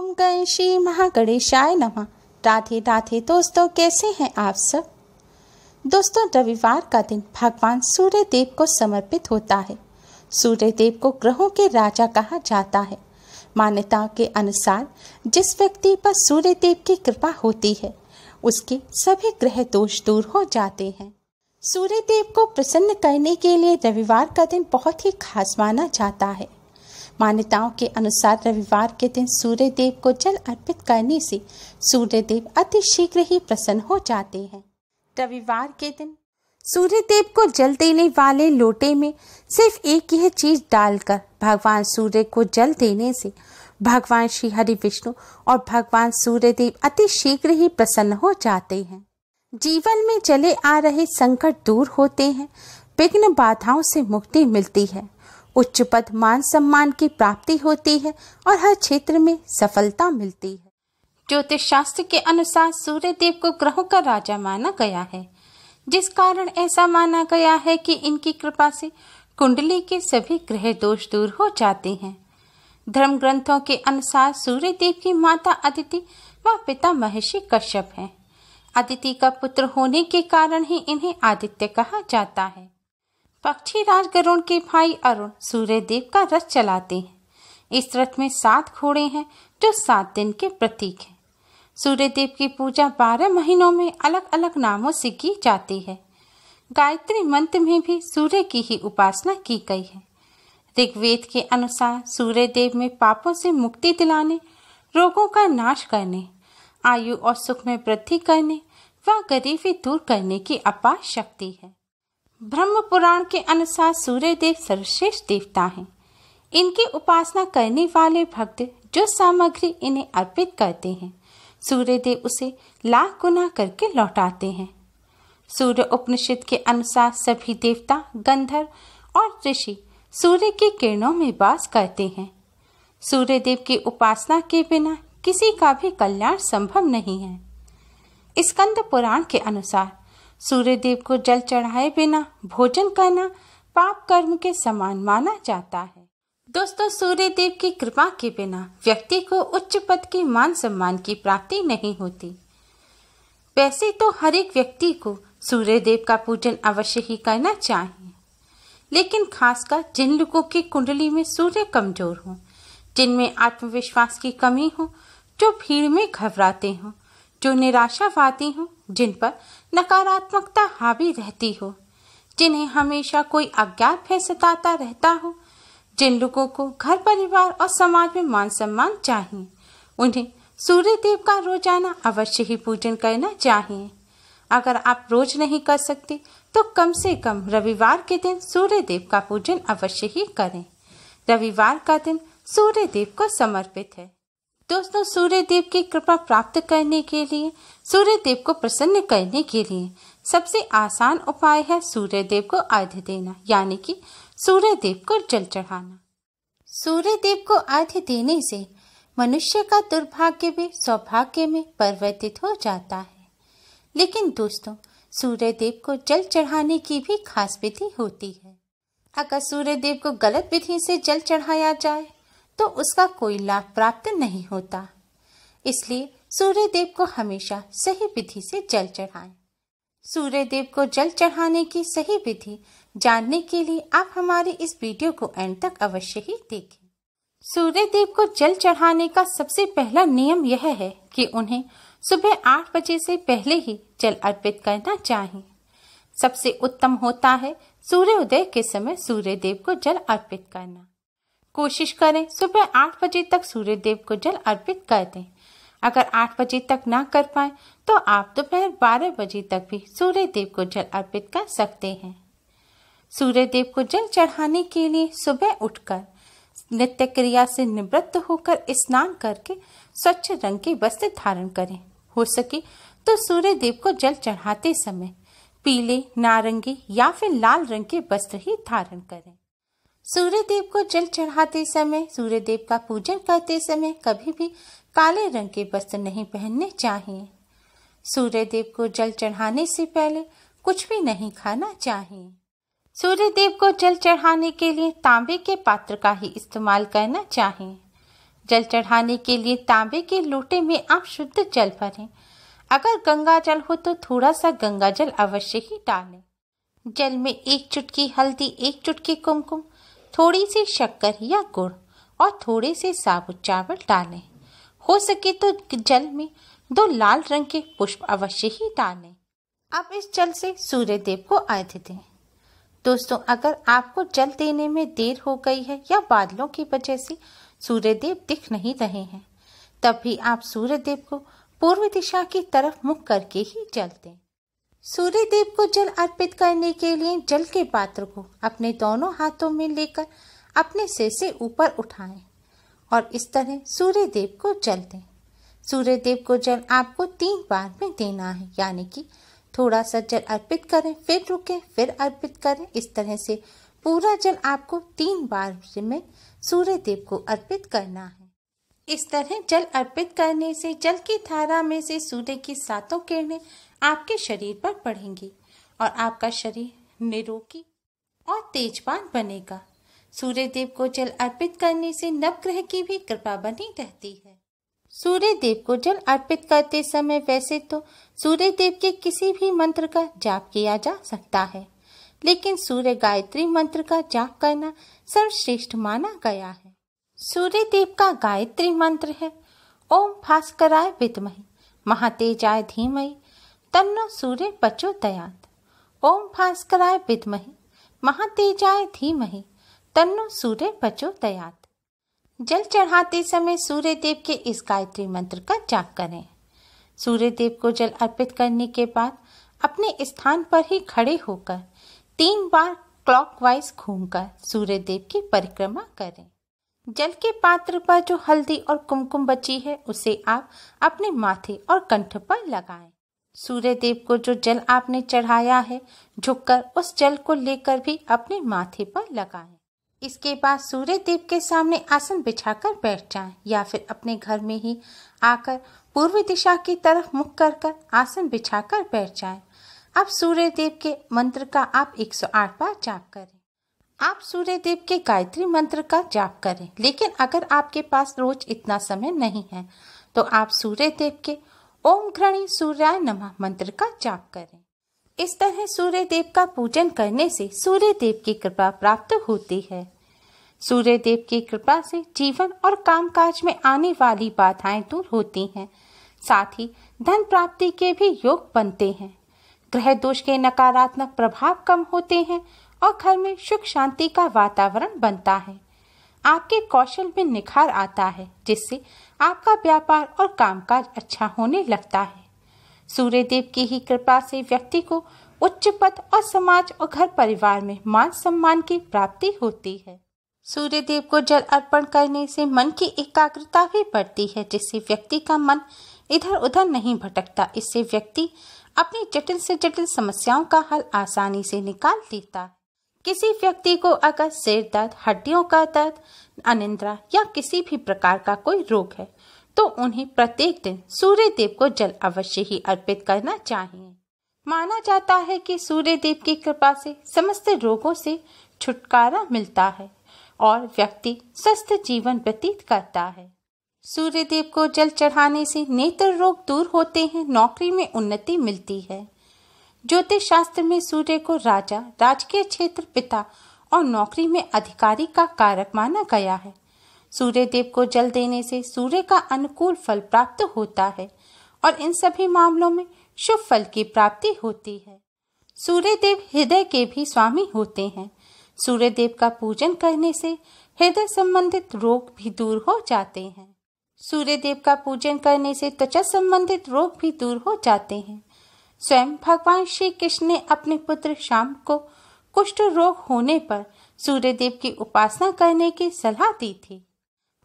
ओम गणशी महागणेशाय नमः राधे राधे दोस्तों कैसे हैं आप सब दोस्तों रविवार का दिन भगवान सूर्य देव को समर्पित होता है सूर्य देव को ग्रहों के राजा कहा जाता है मान्यता के अनुसार जिस व्यक्ति पर सूर्य देव की कृपा होती है उसके सभी ग्रह दोष दूर हो जाते हैं सूर्य देव को प्रसन्न करने के लिए रविवार का दिन बहुत ही खास माना जाता है मान्यताओं के अनुसार रविवार के दिन सूर्य देव को जल अर्पित करने से सूर्य देव अति शीघ्र ही प्रसन्न हो जाते हैं रविवार के दिन सूर्य देव को जल देने वाले लोटे में सिर्फ एक ही चीज डालकर भगवान सूर्य को जल देने से भगवान श्री हरि विष्णु और भगवान सूर्य देव अति शीघ्र ही प्रसन्न हो जाते हैं जीवन में चले आ रहे संकट दूर होते हैं विघ्न बाधाओं से मुक्ति मिलती है उच्च पद मान सम्मान की प्राप्ति होती है और हर क्षेत्र में सफलता मिलती है ज्योतिष शास्त्र के अनुसार सूर्य देव को ग्रहों का राजा माना गया है जिस कारण ऐसा माना गया है कि इनकी कृपा से कुंडली के सभी ग्रह दोष दूर हो जाते हैं धर्म ग्रंथों के अनुसार सूर्य देव की माता अदिति व पिता महर्षि कश्यप हैं अदिति का पुत्र होने के कारण ही इन्हें आदित्य कहा जाता है पक्षी राज गरुण के भाई अरुण सूर्य देव का रथ चलाते हैं इस रथ में सात घोड़े हैं जो सात दिन के प्रतीक हैं देव की पूजा बारह महीनों में अलग अलग नामों से की जाती है गायत्री मंत्र में भी सूर्य की ही उपासना की गई है ऋग्वेद के अनुसार सूर्य देव में पापों से मुक्ति दिलाने रोगों का नाश करने आयु और सुख में वृद्धि करने व गरीबी दूर करने की अपार शक्ति है ब्रह्म पुराण के अनुसार सूर्य देव सर्वश्रेष्ठ देवता हैं इनकी उपासना करने वाले भक्त जो सामग्री इन्हें अर्पित करते हैं सूर्य देव उसे लाख गुना करके लौटाते हैं सूर्य उपनिषद के अनुसार सभी देवता गंधर्व और ऋषि सूर्य की किरणों में वास करते हैं सूर्य देव की उपासना के बिना किसी का भी कल्याण संभव नहीं है स्कंद पुराण के अनुसार सूर्यदेव को जल चढ़ाए बिना भोजन करना पाप कर्म के समान माना जाता है दोस्तों सूर्यदेव की कृपा के बिना व्यक्ति को उच्च पद के मान सम्मान की प्राप्ति नहीं होती वैसे तो हर एक व्यक्ति को सूर्यदेव का पूजन अवश्य ही करना चाहिए लेकिन खासकर जिन लोगों की कुंडली में सूर्य कमजोर हो जिनमें आत्मविश्वास की कमी हो जो भीड़ में घबराते हो जो निराशावादी हों जिन पर नकारात्मकता हावी रहती हो जिन्हें हमेशा कोई अज्ञात भय सताता रहता हो जिन लोगों को घर परिवार और समाज में मान सम्मान चाहिए उन्हें सूर्य देव का रोजाना अवश्य ही पूजन करना चाहिए अगर आप रोज नहीं कर सकते तो कम से कम रविवार के दिन सूर्य देव का पूजन अवश्य ही करें रविवार का दिन सूर्य देव को समर्पित है दोस्तों सूर्यदेव की कृपा प्राप्त करने के लिए सूर्यदेव को प्रसन्न करने के लिए सबसे आसान उपाय है सूर्यदेव को अर्ध देना यानी कि सूर्यदेव को जल चढ़ाना सूर्यदेव को अर्ध देने से मनुष्य का दुर्भाग्य भी सौभाग्य में परिवर्तित हो जाता है लेकिन दोस्तों सूर्यदेव को जल चढ़ाने की भी खास विधि होती है अगर सूर्यदेव को गलत विधि से जल चढ़ाया जाए तो उसका कोई लाभ प्राप्त नहीं होता इसलिए सूर्य देव को हमेशा सही विधि से जल चढ़ाएं। देव को जल चढ़ाने की सही विधि जानने के लिए आप हमारे इस वीडियो को एंड तक अवश्य ही देखें देव को जल चढ़ाने का सबसे पहला नियम यह है कि उन्हें सुबह आठ बजे से पहले ही जल अर्पित करना चाहिए सबसे उत्तम होता है सूर्योदय के समय सूर्य देव को जल अर्पित करना कोशिश करें सुबह आठ बजे तक सूर्य देव को जल अर्पित कर दें अगर आठ बजे तक ना कर पाए तो आप दोपहर बारह बजे तक भी सूर्य देव को जल अर्पित कर सकते हैं सूर्य देव को जल चढ़ाने के लिए सुबह उठकर नित्य क्रिया से निवृत्त होकर स्नान करके स्वच्छ रंग के वस्त्र धारण करें हो सके तो सूर्य देव को जल चढ़ाते समय पीले नारंगी या फिर लाल रंग के वस्त्र ही धारण करें सूर्यदेव को जल चढ़ाते समय सूर्यदेव का पूजन करते समय कभी भी काले रंग के वस्त्र नहीं पहनने चाहिए सूर्यदेव को जल चढ़ाने से पहले कुछ भी नहीं खाना चाहिए सूर्यदेव को जल चढ़ाने के लिए तांबे के पात्र का ही इस्तेमाल करना चाहिए जल चढ़ाने के लिए तांबे के लोटे में आप शुद्ध जल भरें अगर गंगा जल हो तो थोड़ा सा गंगा जल अवश्य ही डालें जल में एक चुटकी हल्दी एक चुटकी कुमकुम थोड़ी सी शक्कर या गुड़ और थोड़े से साबुत चावल डालें हो सके तो जल में दो लाल रंग के पुष्प अवश्य ही डालें अब इस जल से सूर्य देव को अर्घ्य दें दोस्तों अगर आपको जल देने में देर हो गई है या बादलों की वजह से सूर्य देव दिख नहीं रहे हैं तब भी आप सूर्य देव को पूर्व दिशा की तरफ मुख करके ही जल दें सूर्य देव को जल अर्पित करने के लिए जल के पात्र को अपने दोनों हाथों में लेकर अपने सिर से ऊपर उठाएं और इस तरह सूर्य देव को जल दें सूर्य देव को जल आपको तीन बार में देना है यानी कि थोड़ा सा जल अर्पित करें फिर रुकें फिर अर्पित करें इस तरह से पूरा जल आपको तीन बार में सूर्य देव को अर्पित करना है इस तरह जल अर्पित करने से जल की धारा में से सूर्य की सातों किरणें आपके शरीर पर पड़ेंगी और आपका शरीर निरोगी और तेजवान बनेगा सूर्य देव को जल अर्पित करने से नवग्रह की भी कृपा बनी रहती है सूर्य देव को जल अर्पित करते समय वैसे तो सूर्य देव के किसी भी मंत्र का जाप किया जा सकता है लेकिन सूर्य गायत्री मंत्र का जाप करना सर्वश्रेष्ठ माना गया है सूर्य देव का गायत्री मंत्र है ओम भास्कराय विदमही महातेजाय धीमय तन्नो सूर्य प्रचोदयात ओम भास्कराय विद्महे महातेजाय धीमहे तन्नो सूर्य प्रचोदयात जल चढ़ाते समय सूर्य देव के इस गायत्री मंत्र का जाप करें सूर्य देव को जल अर्पित करने के बाद अपने स्थान पर ही खड़े होकर तीन बार क्लॉकवाइज घूमकर सूर्य देव की परिक्रमा करें जल के पात्र पर जो हल्दी और कुमकुम बची है उसे आप अपने माथे और कंठ पर लगाएं। सूर्य देव को जो जल आपने चढ़ाया है झुककर उस जल को लेकर भी अपने माथे पर लगाएं। इसके बाद सूर्य देव के सामने आसन बिछाकर बैठ जाएं या फिर अपने घर में ही आकर पूर्व दिशा की तरफ मुख कर कर आसन बिछाकर बैठ जाएं। अब सूर्य देव के मंत्र का आप 108 बार जाप करें आप सूर्य देव के गायत्री मंत्र का जाप करें लेकिन अगर आपके पास रोज इतना समय नहीं है तो आप सूर्य देव के ओम घृणी सूर्याय नमः मंत्र का जाप करें इस तरह सूर्य देव का पूजन करने से सूर्य देव की कृपा प्राप्त होती है सूर्य देव की कृपा से जीवन और कामकाज में आने वाली बाधाएं दूर होती हैं साथ ही धन प्राप्ति के भी योग बनते हैं ग्रह दोष के नकारात्मक प्रभाव कम होते हैं और घर में सुख शांति का वातावरण बनता है आपके कौशल में निखार आता है जिससे आपका व्यापार और कामकाज अच्छा होने लगता है देव की ही कृपा से व्यक्ति को उच्च पद और समाज और घर परिवार में मान सम्मान की प्राप्ति होती है सूर्य देव को जल अर्पण करने से मन की एकाग्रता भी बढ़ती है जिससे व्यक्ति का मन इधर उधर नहीं भटकता इससे व्यक्ति अपनी जटिल से जटिल समस्याओं का हल आसानी से निकाल लेता है किसी व्यक्ति को अगर सिर दर्द हड्डियों का दर्द अनिंद्रा या किसी भी प्रकार का कोई रोग है तो उन्हें प्रत्येक दिन सूर्य देव को जल अवश्य ही अर्पित करना चाहिए माना जाता है कि सूर्य देव की कृपा से समस्त रोगों से छुटकारा मिलता है और व्यक्ति स्वस्थ जीवन व्यतीत करता है सूर्य देव को जल चढ़ाने से नेत्र रोग दूर होते हैं नौकरी में उन्नति मिलती है ज्योतिष शास्त्र में सूर्य को राजा राजकीय क्षेत्र पिता और नौकरी में अधिकारी का कारक माना गया है सूर्य देव को जल देने से सूर्य का अनुकूल फल प्राप्त होता है और इन सभी मामलों में शुभ फल की प्राप्ति होती है सूर्य देव हृदय के भी स्वामी होते हैं सूर्य देव का पूजन करने से हृदय संबंधित रोग भी दूर हो जाते हैं सूर्य देव का पूजन करने से त्वचा संबंधित रोग भी दूर हो जाते हैं स्वयं भगवान श्री कृष्ण ने अपने पुत्र श्याम को कुष्ठ रोग होने पर सूर्यदेव की उपासना करने की सलाह दी थी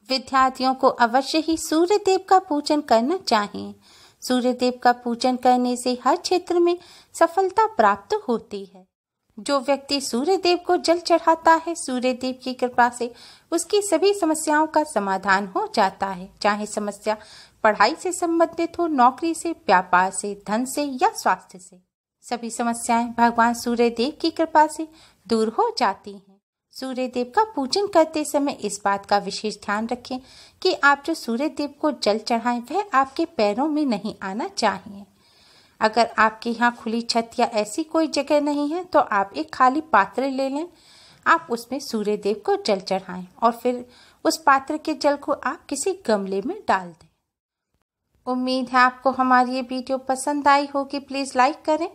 विद्यार्थियों को अवश्य ही सूर्यदेव का पूजन करना चाहिए सूर्यदेव का पूजन करने से हर क्षेत्र में सफलता प्राप्त होती है जो व्यक्ति सूर्यदेव को जल चढ़ाता है सूर्यदेव की कृपा से उसकी सभी समस्याओं का समाधान हो जाता है चाहे समस्या पढ़ाई से संबंधित हो नौकरी से व्यापार से धन से या स्वास्थ्य से सभी समस्याएं भगवान सूर्य देव की कृपा से दूर हो जाती हैं सूर्य देव का पूजन करते समय इस बात का विशेष ध्यान रखें कि आप जो सूर्य देव को जल चढ़ाएं वह आपके पैरों में नहीं आना चाहिए अगर आपके यहाँ खुली छत या ऐसी कोई जगह नहीं है तो आप एक खाली पात्र ले लें आप उसमें सूर्य देव को जल चढ़ाएं और फिर उस पात्र के जल को आप किसी गमले में डाल दें उम्मीद है आपको हमारी ये वीडियो पसंद आई होगी प्लीज़ लाइक करें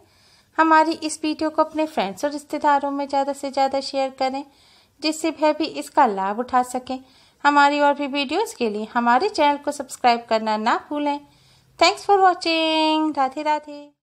हमारी इस वीडियो को अपने फ्रेंड्स और रिश्तेदारों में ज़्यादा से ज़्यादा शेयर करें जिससे वह भी इसका लाभ उठा सकें हमारी और भी वीडियोस के लिए हमारे चैनल को सब्सक्राइब करना ना भूलें thanks for watching Radhe Radhe